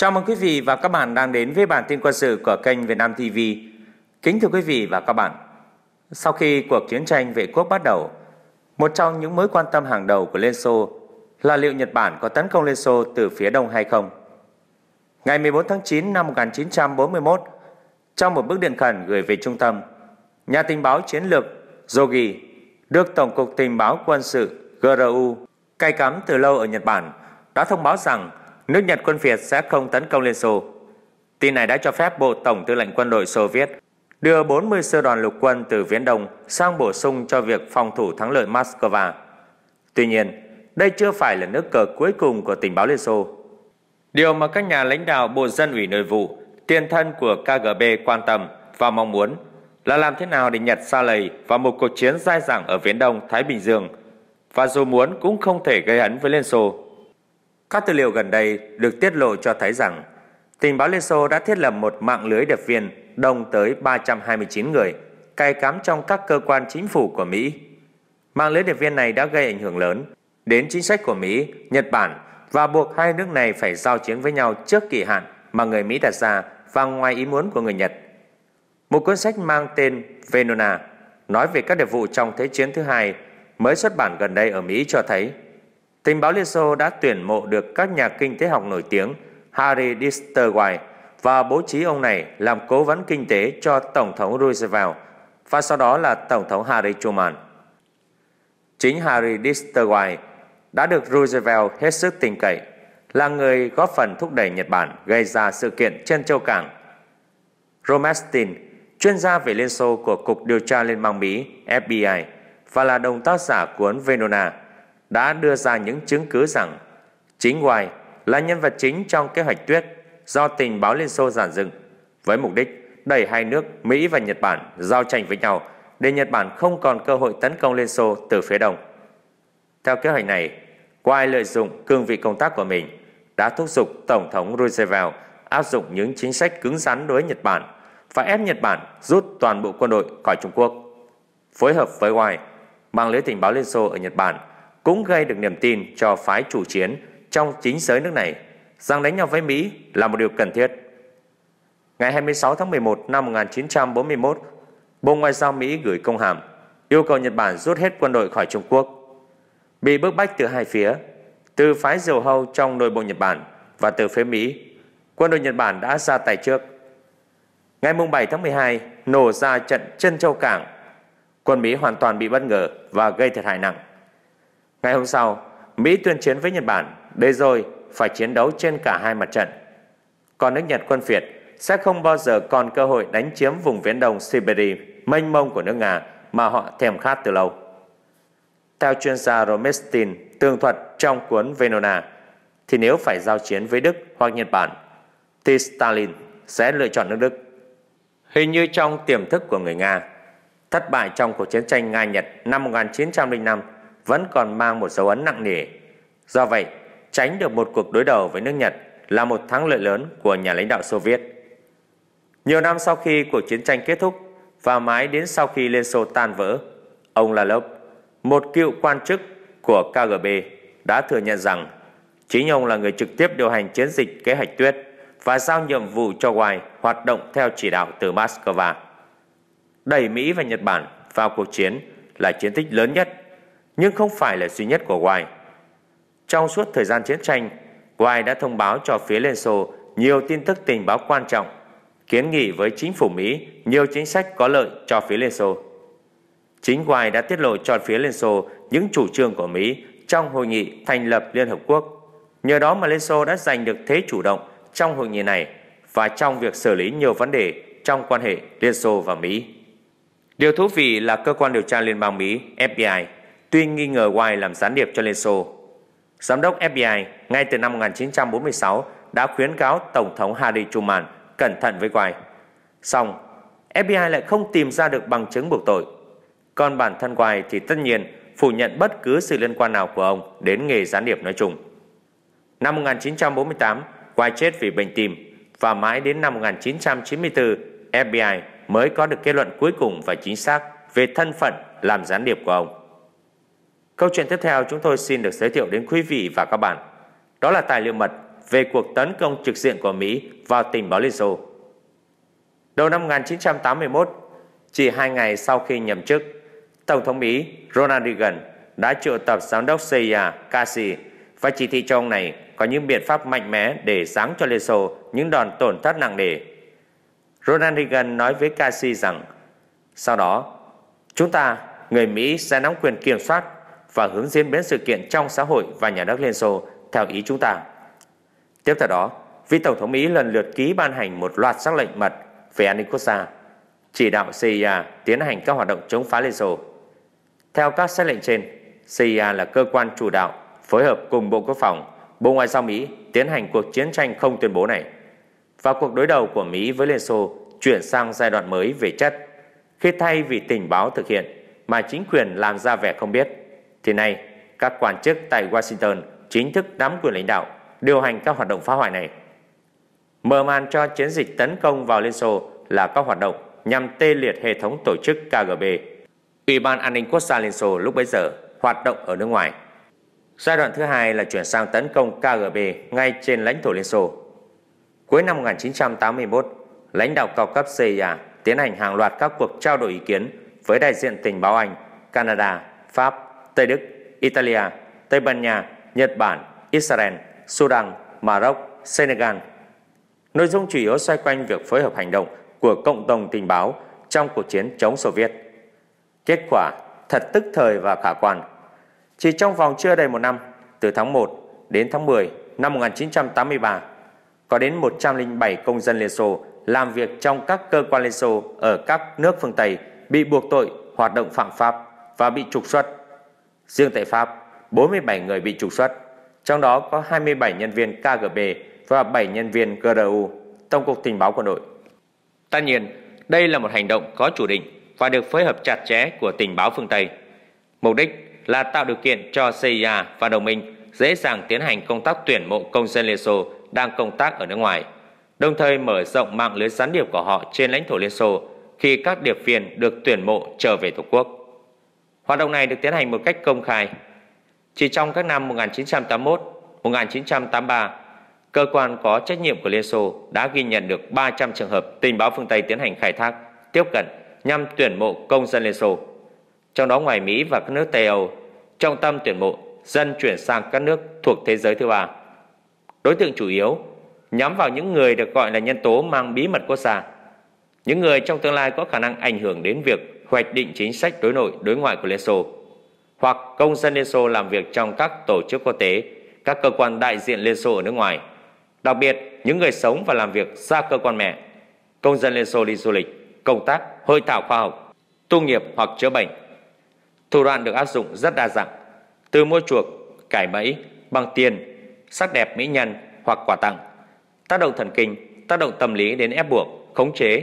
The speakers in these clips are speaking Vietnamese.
Chào mừng quý vị và các bạn đang đến với bản tin quân sự của kênh Việt Nam TV. Kính thưa quý vị và các bạn, sau khi cuộc chiến tranh vệ quốc bắt đầu, một trong những mối quan tâm hàng đầu của Liên Xô là liệu Nhật Bản có tấn công Liên Xô từ phía đông hay không. Ngày 14 tháng 9 năm 1941, trong một bức điện khẩn gửi về trung tâm, nhà tình báo chiến lược Yogi được Tổng cục Tình báo quân sự GRU cai cắm từ lâu ở Nhật Bản đã thông báo rằng nước Nhật quân Việt sẽ không tấn công Liên Xô. Tin này đã cho phép Bộ Tổng tư lệnh quân đội Xô Viết đưa 40 sư đoàn lục quân từ Viễn Đông sang bổ sung cho việc phòng thủ thắng lợi Moscow. Tuy nhiên, đây chưa phải là nước cờ cuối cùng của tình báo Liên Xô. Điều mà các nhà lãnh đạo Bộ Dân ủy Nội vụ, tiền thân của KGB quan tâm và mong muốn là làm thế nào để Nhật xa lầy vào một cuộc chiến dai dẳng ở Viễn Đông Thái Bình Dương và dù muốn cũng không thể gây hấn với Liên Xô. Các tư liệu gần đây được tiết lộ cho thấy rằng tình báo Liên Xô đã thiết lập một mạng lưới điệp viên đông tới 329 người cai cắm trong các cơ quan chính phủ của Mỹ. Mạng lưới điệp viên này đã gây ảnh hưởng lớn đến chính sách của Mỹ, Nhật Bản và buộc hai nước này phải giao chiến với nhau trước kỳ hạn mà người Mỹ đặt ra và ngoài ý muốn của người Nhật. Một cuốn sách mang tên Venona nói về các điệp vụ trong Thế chiến thứ hai mới xuất bản gần đây ở Mỹ cho thấy Tình báo Liên Xô đã tuyển mộ được các nhà kinh tế học nổi tiếng Harry Disterwey và bố trí ông này làm cố vấn kinh tế cho Tổng thống Roosevelt và sau đó là Tổng thống Harry Truman. Chính Harry Disterwey đã được Roosevelt hết sức tin cậy, là người góp phần thúc đẩy Nhật Bản gây ra sự kiện trên châu Cảng. Romestin, chuyên gia về Liên Xô của Cục Điều tra Liên bang Mỹ FBI và là đồng tác giả cuốn Venona, đã đưa ra những chứng cứ rằng chính Hoài là nhân vật chính trong kế hoạch tuyết do tình báo Liên Xô giản dựng với mục đích đẩy hai nước Mỹ và Nhật Bản giao tranh với nhau để Nhật Bản không còn cơ hội tấn công Liên Xô từ phía đông. Theo kế hoạch này, Quai lợi dụng cương vị công tác của mình đã thúc giục Tổng thống Roosevelt áp dụng những chính sách cứng rắn đối với Nhật Bản và ép Nhật Bản rút toàn bộ quân đội khỏi Trung Quốc. Phối hợp với Quai, mang lưới tình báo Liên Xô ở Nhật Bản cũng gây được niềm tin cho phái chủ chiến trong chính giới nước này rằng đánh nhau với Mỹ là một điều cần thiết. Ngày 26 tháng 11 năm 1941, Bộ Ngoại giao Mỹ gửi công hàm yêu cầu Nhật Bản rút hết quân đội khỏi Trung Quốc. Bị bức bách từ hai phía, từ phái diều hâu trong nội bộ Nhật Bản và từ phía Mỹ, quân đội Nhật Bản đã ra tay trước. Ngày 7 tháng 12, nổ ra trận chân châu Cảng. Quân Mỹ hoàn toàn bị bất ngờ và gây thiệt hại nặng. Ngày hôm sau, Mỹ tuyên chiến với Nhật Bản, Đây rồi phải chiến đấu trên cả hai mặt trận. Còn nước Nhật quân Việt sẽ không bao giờ còn cơ hội đánh chiếm vùng viễn đông Siberia mênh mông của nước Nga mà họ thèm khát từ lâu. Theo chuyên gia Romestin tường thuật trong cuốn Venona, thì nếu phải giao chiến với Đức hoặc Nhật Bản, thì Stalin sẽ lựa chọn nước Đức. Hình như trong tiềm thức của người Nga, thất bại trong cuộc chiến tranh Nga-Nhật năm 1905 vẫn còn mang một dấu ấn nặng nề. Do vậy, tránh được một cuộc đối đầu với nước Nhật là một thắng lợi lớn của nhà lãnh đạo Xô Viết. Nhiều năm sau khi cuộc chiến tranh kết thúc và mãi đến sau khi Liên Xô tan vỡ, ông Lalov, một cựu quan chức của KGB đã thừa nhận rằng chính ông là người trực tiếp điều hành chiến dịch kế hoạch tuyết và giao nhiệm vụ cho Hoài hoạt động theo chỉ đạo từ Moscow. Đẩy Mỹ và Nhật Bản vào cuộc chiến là chiến tích lớn nhất nhưng không phải là duy nhất của Hoài. Trong suốt thời gian chiến tranh, Hoài đã thông báo cho phía Liên Xô nhiều tin tức tình báo quan trọng, kiến nghị với chính phủ Mỹ nhiều chính sách có lợi cho phía Liên Xô. Chính Hoài đã tiết lộ cho phía Liên Xô những chủ trương của Mỹ trong hội nghị thành lập Liên Hợp Quốc. Nhờ đó mà Liên Xô đã giành được thế chủ động trong hội nghị này và trong việc xử lý nhiều vấn đề trong quan hệ Liên Xô và Mỹ. Điều thú vị là cơ quan điều tra Liên bang Mỹ FBI Tuyên nghi ngờ White làm gián điệp cho Liên Xô. Giám đốc FBI ngay từ năm 1946 đã khuyến cáo Tổng thống Harry Truman cẩn thận với White. Xong, FBI lại không tìm ra được bằng chứng buộc tội. Còn bản thân White thì tất nhiên phủ nhận bất cứ sự liên quan nào của ông đến nghề gián điệp nói chung. Năm 1948, White chết vì bệnh tim và mãi đến năm 1994, FBI mới có được kết luận cuối cùng và chính xác về thân phận làm gián điệp của ông. Câu chuyện tiếp theo chúng tôi xin được giới thiệu đến quý vị và các bạn. Đó là tài liệu mật về cuộc tấn công trực diện của Mỹ vào tỉnh báo Đầu năm 1981, chỉ hai ngày sau khi nhậm chức, Tổng thống Mỹ Ronald Reagan đã triệu tập giám đốc CIA Casey và chỉ thị cho ông này có những biện pháp mạnh mẽ để giáng cho Liên Xô những đòn tổn thất nặng nề. Ronald Reagan nói với Casey rằng, sau đó, chúng ta, người Mỹ sẽ nắm quyền kiểm soát và hướng diễn biến sự kiện trong xã hội và nhà nước Liên Xô theo ý chúng ta. Tiếp theo đó, vị Tổng thống Mỹ lần lượt ký ban hành một loạt sắc lệnh mật về an ninh quốc gia, chỉ đạo CIA tiến hành các hoạt động chống phá Liên Xô. Theo các sắc lệnh trên, CIA là cơ quan chủ đạo phối hợp cùng Bộ Quốc phòng, Bộ Ngoại giao Mỹ tiến hành cuộc chiến tranh không tuyên bố này. Và cuộc đối đầu của Mỹ với Liên Xô chuyển sang giai đoạn mới về chất, khi thay vì tình báo thực hiện mà chính quyền làm ra vẻ không biết. Thì nay, các quan chức tại Washington chính thức nắm quyền lãnh đạo, điều hành các hoạt động phá hoại này. Mở màn cho chiến dịch tấn công vào Liên Xô là các hoạt động nhằm tê liệt hệ thống tổ chức KGB, Ủy ban An ninh Quốc gia Liên Xô lúc bấy giờ hoạt động ở nước ngoài. Giai đoạn thứ hai là chuyển sang tấn công KGB ngay trên lãnh thổ Liên Xô. Cuối năm 1981, lãnh đạo cao cấp CIA tiến hành hàng loạt các cuộc trao đổi ý kiến với đại diện tình báo Anh, Canada, Pháp Tây Đức, Italia, Tây Ban Nha, Nhật Bản, Israel, Sudan, Maroc, Senegal. Nội dung chủ yếu xoay quanh việc phối hợp hành động của cộng đồng tình báo trong cuộc chiến chống Xô Viết. Kết quả thật tức thời và khả quan. Chỉ trong vòng chưa đầy một năm, từ tháng 1 đến tháng 10 năm 1983, có đến 107 công dân Liên Xô làm việc trong các cơ quan Liên Xô ở các nước phương Tây bị buộc tội hoạt động phạm pháp và bị trục xuất Riêng tại Pháp, 47 người bị trục xuất, trong đó có 27 nhân viên KGB và 7 nhân viên GRU, Tổng cục Tình báo quân đội. Tất nhiên, đây là một hành động có chủ định và được phối hợp chặt chẽ của tình báo phương Tây. Mục đích là tạo điều kiện cho CIA và đồng minh dễ dàng tiến hành công tác tuyển mộ công dân Liên Xô đang công tác ở nước ngoài, đồng thời mở rộng mạng lưới gián điệp của họ trên lãnh thổ Liên Xô khi các điệp viên được tuyển mộ trở về Tổ quốc. Hoạt động này được tiến hành một cách công khai. Chỉ trong các năm 1981, 1983, cơ quan có trách nhiệm của Liên Xô đã ghi nhận được 300 trường hợp tình báo phương Tây tiến hành khai thác, tiếp cận nhằm tuyển mộ công dân Liên Xô. Trong đó ngoài Mỹ và các nước Tây Âu, trọng tâm tuyển mộ dân chuyển sang các nước thuộc thế giới thứ ba. Đối tượng chủ yếu nhắm vào những người được gọi là nhân tố mang bí mật quốc gia, những người trong tương lai có khả năng ảnh hưởng đến việc hoạch định chính sách đối nội đối ngoại của Liên Xô hoặc công dân Liên Xô làm việc trong các tổ chức quốc tế, các cơ quan đại diện Liên Xô ở nước ngoài, đặc biệt những người sống và làm việc xa cơ quan mẹ, công dân Liên Xô đi du lịch, công tác, hội thảo khoa học, tu nghiệp hoặc chữa bệnh. Thủ đoạn được áp dụng rất đa dạng, từ mua chuộc, cải bẫy, bằng tiền, sắc đẹp mỹ nhân hoặc quà tặng, tác động thần kinh, tác động tâm lý đến ép buộc, khống chế.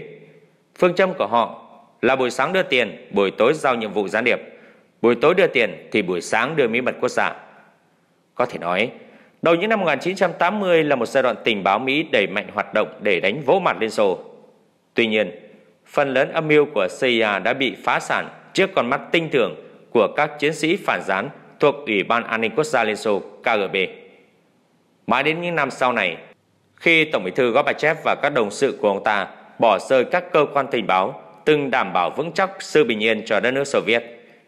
Phương châm của họ là buổi sáng đưa tiền, buổi tối giao nhiệm vụ gián điệp. Buổi tối đưa tiền thì buổi sáng đưa bí mật quốc gia. Có thể nói, đầu những năm 1980 là một giai đoạn tình báo Mỹ đẩy mạnh hoạt động để đánh vỗ mặt Liên Xô. Tuy nhiên, phần lớn âm mưu của CIA đã bị phá sản trước con mắt tinh thường của các chiến sĩ phản gián thuộc Ủy ban An ninh Quốc gia Liên Xô KGB. Mãi đến những năm sau này, khi Tổng bí thư Gorbachev và các đồng sự của ông ta bỏ rơi các cơ quan tình báo từng đảm bảo vững chắc sự bình yên cho đất nước Soviet,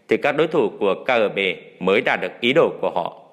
thì các đối thủ của KGB mới đạt được ý đồ của họ.